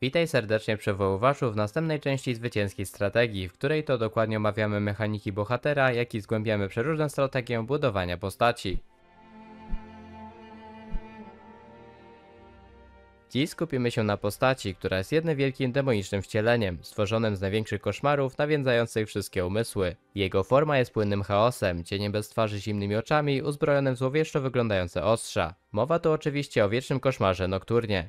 Witaj serdecznie przywoływaczu w następnej części zwycięskiej strategii, w której to dokładnie omawiamy mechaniki bohatera, jak i zgłębiamy przeróżne strategie budowania postaci. Dziś skupimy się na postaci, która jest jednym wielkim demonicznym wcieleniem, stworzonym z największych koszmarów nawiązujących wszystkie umysły. Jego forma jest płynnym chaosem, cieniem bez twarzy zimnymi oczami, uzbrojonym w złowieszczo wyglądające ostrza. Mowa tu oczywiście o wiecznym koszmarze Nokturnie.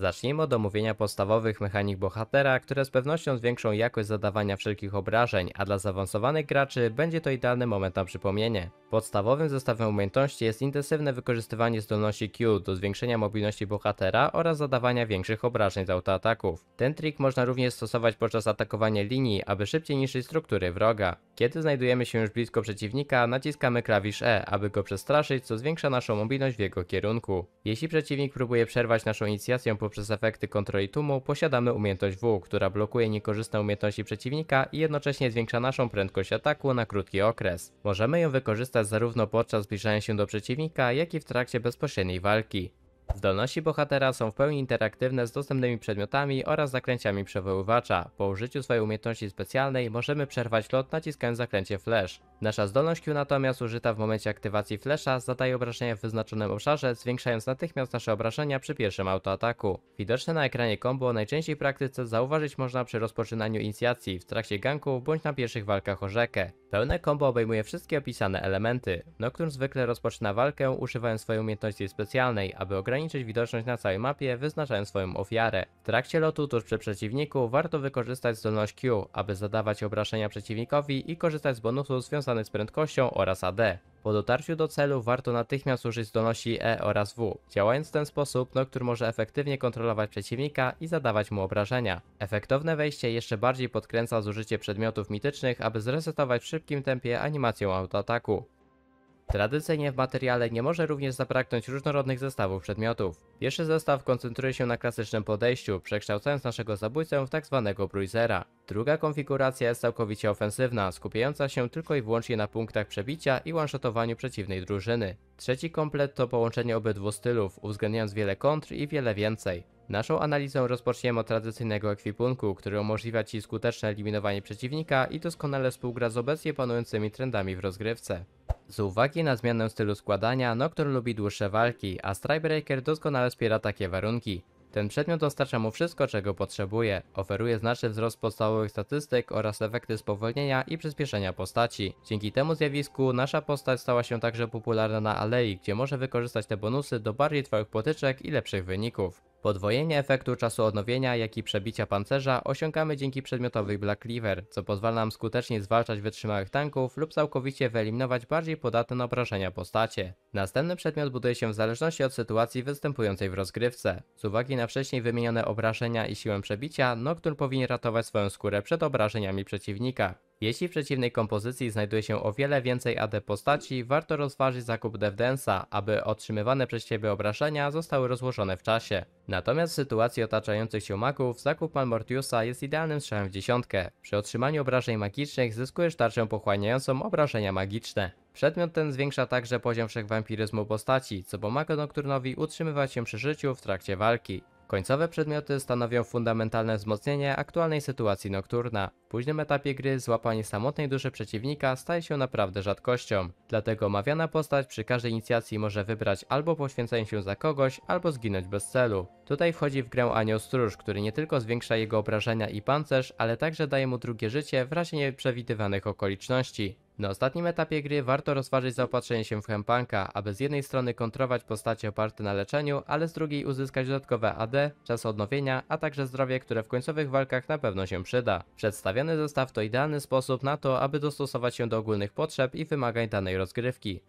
Zacznijmy od omówienia podstawowych mechanik bohatera, które z pewnością zwiększą jakość zadawania wszelkich obrażeń, a dla zaawansowanych graczy będzie to idealny moment na przypomnienie. Podstawowym zestawem umiejętności jest intensywne wykorzystywanie zdolności Q do zwiększenia mobilności bohatera oraz zadawania większych obrażeń z autoataków. Ten trik można również stosować podczas atakowania linii, aby szybciej niszczyć struktury wroga. Kiedy znajdujemy się już blisko przeciwnika, naciskamy klawisz E, aby go przestraszyć, co zwiększa naszą mobilność w jego kierunku. Jeśli przeciwnik próbuje przerwać naszą inicjację poprzez efekty kontroli tłumu, posiadamy umiejętność W, która blokuje niekorzystne umiejętności przeciwnika i jednocześnie zwiększa naszą prędkość ataku na krótki okres. Możemy ją wykorzystać zarówno podczas zbliżania się do przeciwnika, jak i w trakcie bezpośredniej walki. Zdolności bohatera są w pełni interaktywne z dostępnymi przedmiotami oraz zaklęciami przewoływacza. Po użyciu swojej umiejętności specjalnej możemy przerwać lot naciskając zaklęcie Flash. Nasza zdolność Q natomiast użyta w momencie aktywacji flesza zadaje obrażenia w wyznaczonym obszarze, zwiększając natychmiast nasze obrażenia przy pierwszym autoataku. Widoczne na ekranie combo najczęściej w praktyce zauważyć można przy rozpoczynaniu inicjacji, w trakcie ganku bądź na pierwszych walkach o rzekę. Pełne combo obejmuje wszystkie opisane elementy. Nocturne zwykle rozpoczyna walkę używając swojej umiejętności specjalnej, aby ograniczyć widoczność na całej mapie, wyznaczając swoją ofiarę. W trakcie lotu tuż przy przeciwniku warto wykorzystać zdolność Q, aby zadawać obrażenia przeciwnikowi i korzystać z bonusu związanego związane z prędkością oraz AD. Po dotarciu do celu warto natychmiast użyć zdolności E oraz W. Działając w ten sposób, Noctur może efektywnie kontrolować przeciwnika i zadawać mu obrażenia. Efektowne wejście jeszcze bardziej podkręca zużycie przedmiotów mitycznych, aby zresetować w szybkim tempie animację autoataku. Tradycyjnie w materiale nie może również zabraknąć różnorodnych zestawów przedmiotów. Pierwszy zestaw koncentruje się na klasycznym podejściu, przekształcając naszego zabójcę w tzw. Tak bruisera. Druga konfiguracja jest całkowicie ofensywna, skupiająca się tylko i wyłącznie na punktach przebicia i one przeciwnej drużyny. Trzeci komplet to połączenie obydwu stylów, uwzględniając wiele kontr i wiele więcej. Naszą analizę rozpoczniemy od tradycyjnego ekwipunku, który umożliwia Ci skuteczne eliminowanie przeciwnika i doskonale współgra z obecnie panującymi trendami w rozgrywce. Z uwagi na zmianę stylu składania, Nocturne lubi dłuższe walki, a Strikebreaker doskonale wspiera takie warunki. Ten przedmiot dostarcza mu wszystko, czego potrzebuje. Oferuje znaczny wzrost podstawowych statystyk oraz efekty spowolnienia i przyspieszenia postaci. Dzięki temu zjawisku nasza postać stała się także popularna na alei, gdzie może wykorzystać te bonusy do bardziej trwałych potyczek i lepszych wyników. Podwojenie efektu czasu odnowienia, jak i przebicia pancerza osiągamy dzięki przedmiotowej Black Cleaver, co pozwala nam skutecznie zwalczać wytrzymałych tanków lub całkowicie wyeliminować bardziej podatne na obrażenia postacie. Następny przedmiot buduje się w zależności od sytuacji występującej w rozgrywce. Z uwagi na wcześniej wymienione obrażenia i siłę przebicia, Nocturne powinien ratować swoją skórę przed obrażeniami przeciwnika. Jeśli w przeciwnej kompozycji znajduje się o wiele więcej AD postaci, warto rozważyć zakup DevDensa, aby otrzymywane przez Ciebie obrażenia zostały rozłożone w czasie. Natomiast w sytuacji otaczających się magów, zakup Malmortiusa jest idealnym strzałem w dziesiątkę. Przy otrzymaniu obrażeń magicznych zyskujesz tarczę pochłaniającą obrażenia magiczne. Przedmiot ten zwiększa także poziom wszechwampiryzmu postaci, co pomaga Nocturnowi utrzymywać się przy życiu w trakcie walki. Końcowe przedmioty stanowią fundamentalne wzmocnienie aktualnej sytuacji Nocturna. W późnym etapie gry złapanie samotnej duszy przeciwnika staje się naprawdę rzadkością, dlatego omawiana postać przy każdej inicjacji może wybrać albo poświęcenie się za kogoś, albo zginąć bez celu. Tutaj wchodzi w grę anioł stróż, który nie tylko zwiększa jego obrażenia i pancerz, ale także daje mu drugie życie w razie nieprzewidywanych okoliczności. Na ostatnim etapie gry warto rozważyć zaopatrzenie się w hempanka, aby z jednej strony kontrolować postacie oparte na leczeniu, ale z drugiej uzyskać dodatkowe AD, czas odnowienia, a także zdrowie, które w końcowych walkach na pewno się przyda. Przedstawiony zestaw to idealny sposób na to, aby dostosować się do ogólnych potrzeb i wymagań danej rozgrywki.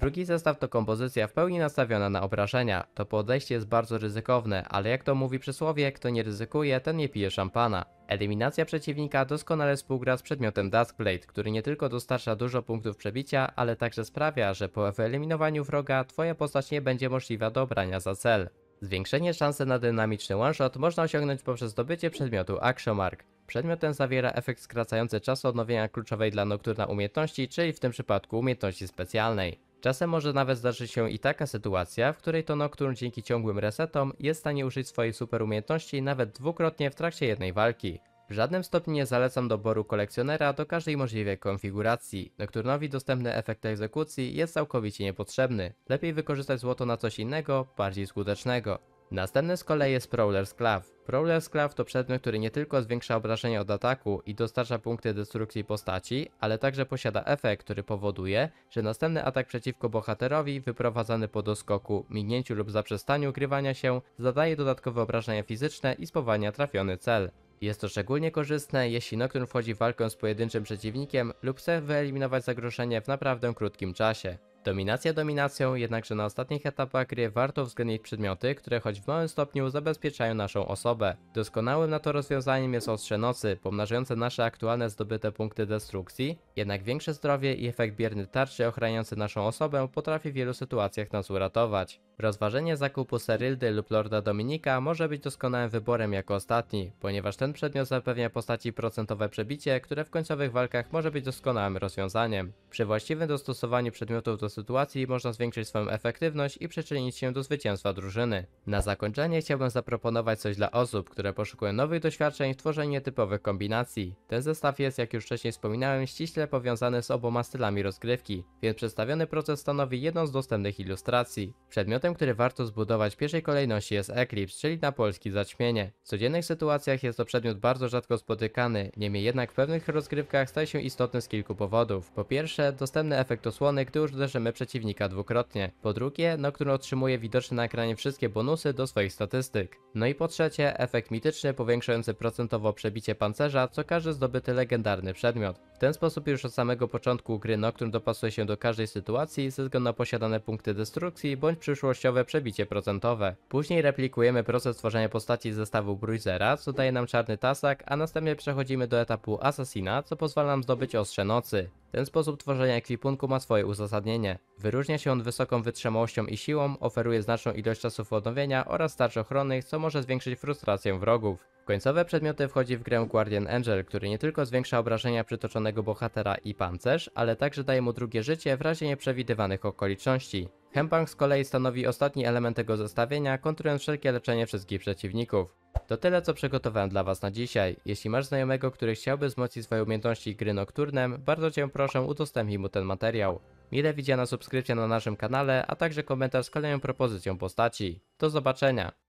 Drugi zestaw to kompozycja w pełni nastawiona na obrażenia. To podejście jest bardzo ryzykowne, ale jak to mówi przysłowie, kto nie ryzykuje, ten nie pije szampana. Eliminacja przeciwnika doskonale współgra z przedmiotem Duskblade, który nie tylko dostarcza dużo punktów przebicia, ale także sprawia, że po wyeliminowaniu wroga twoja postać nie będzie możliwa do obrania za cel. Zwiększenie szansy na dynamiczny one-shot można osiągnąć poprzez zdobycie przedmiotu Action Mark. Przedmiot ten zawiera efekt skracający czas odnowienia kluczowej dla nokturna umiejętności, czyli w tym przypadku umiejętności specjalnej. Czasem może nawet zdarzyć się i taka sytuacja, w której to Nocturne dzięki ciągłym resetom jest w stanie użyć swojej super umiejętności nawet dwukrotnie w trakcie jednej walki. W żadnym stopniu nie zalecam doboru kolekcjonera do każdej możliwej konfiguracji. Nocturnowi dostępny efekt egzekucji jest całkowicie niepotrzebny. Lepiej wykorzystać złoto na coś innego, bardziej skutecznego. Następny z kolei jest Prowler's Claw. Prowler's Claw to przedmiot, który nie tylko zwiększa obrażenia od ataku i dostarcza punkty destrukcji postaci, ale także posiada efekt, który powoduje, że następny atak przeciwko bohaterowi wyprowadzany po doskoku, mignięciu lub zaprzestaniu ukrywania się zadaje dodatkowe obrażenia fizyczne i spowalnia trafiony cel. Jest to szczególnie korzystne, jeśli Nocturne wchodzi w walkę z pojedynczym przeciwnikiem lub chce wyeliminować zagrożenie w naprawdę krótkim czasie. Dominacja dominacją, jednakże na ostatnich etapach gry warto uwzględnić przedmioty, które choć w małym stopniu zabezpieczają naszą osobę. Doskonałym na to rozwiązaniem jest ostrze nocy, pomnażające nasze aktualne zdobyte punkty destrukcji, jednak większe zdrowie i efekt bierny tarczy ochraniający naszą osobę potrafi w wielu sytuacjach nas uratować. Rozważenie zakupu Serildy lub Lorda Dominika może być doskonałym wyborem jako ostatni, ponieważ ten przedmiot zapewnia postaci procentowe przebicie, które w końcowych walkach może być doskonałym rozwiązaniem. Przy właściwym dostosowaniu przedmiotów do sytuacji można zwiększyć swoją efektywność i przyczynić się do zwycięstwa drużyny. Na zakończenie chciałbym zaproponować coś dla osób, które poszukują nowych doświadczeń w tworzeniu nietypowych kombinacji. Ten zestaw jest, jak już wcześniej wspominałem, ściśle powiązany z oboma stylami rozgrywki, więc przedstawiony proces stanowi jedną z dostępnych ilustracji. Przedmiotem, który warto zbudować w pierwszej kolejności jest Eclipse, czyli na polski zaćmienie. W codziennych sytuacjach jest to przedmiot bardzo rzadko spotykany, niemniej jednak w pewnych rozgrywkach staje się istotny z kilku powodów. Po pierwsze, dostępny efekt osłony, gdy już uderzymy przeciwnika dwukrotnie. Po drugie, Nocturne otrzymuje widoczne na ekranie wszystkie bonusy do swoich statystyk. No i po trzecie, efekt mityczny powiększający procentowo przebicie pancerza, co każdy zdobyty legendarny przedmiot. W ten sposób już od samego początku gry Nocturne dopasuje się do każdej sytuacji ze względu na posiadane punkty destrukcji bądź przyszłościowe przebicie procentowe. Później replikujemy proces tworzenia postaci z zestawu Bruisera, co daje nam czarny tasak, a następnie przechodzimy do etapu Assassina, co pozwala nam zdobyć ostrze nocy. Ten sposób tworzenia ekwipunku ma swoje uzasadnienie. Wyróżnia się on wysoką wytrzymałością i siłą, oferuje znaczną ilość czasów odnowienia oraz tarcz ochronnych, co może zwiększyć frustrację wrogów. W końcowe przedmioty wchodzi w grę Guardian Angel, który nie tylko zwiększa obrażenia przytoczonego bohatera i pancerz, ale także daje mu drugie życie w razie nieprzewidywanych okoliczności. Hempang z kolei stanowi ostatni element tego zestawienia, kontrując wszelkie leczenie wszystkich przeciwników. To tyle co przygotowałem dla Was na dzisiaj. Jeśli masz znajomego, który chciałby wzmocnić swoje umiejętności gry Nocturnem, bardzo Cię proszę udostępnij mu ten materiał. Mile widziana subskrypcja na naszym kanale, a także komentarz z kolejną propozycją postaci. Do zobaczenia!